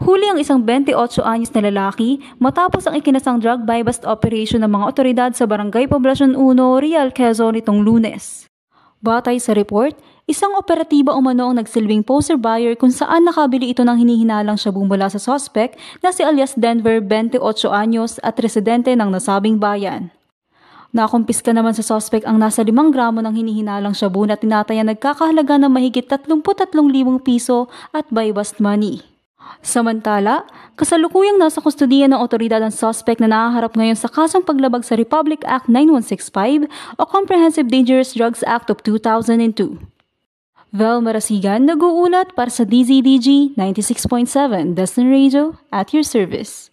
Huli ang isang 28 anyos na lalaki matapos ang ikinasang drug buy bust operation ng mga otoridad sa Barangay Poblacion 1, Real Quezon nitong lunes. Batay sa report, isang operatiba umano ang nagsilbing poster buyer kung saan nakabili ito ng hinihinalang shabu mula sa suspect na si alias Denver 28 anyos at residente ng nasabing bayan. Nakumpiska naman sa sospek ang nasa 5 gramo ng hinihinalang shabu na tinataya nagkakahalaga ng mahigit 33,000 piso at buy bust money. Samantala, kasalukuyang nasa kustudiya ng otoridad ang suspect na nahaharap ngayon sa kasong paglabag sa Republic Act 9165 o Comprehensive Dangerous Drugs Act of 2002. Vel Marasigan nag-uulat para sa DZDG 96.7 Destin Radio at your service.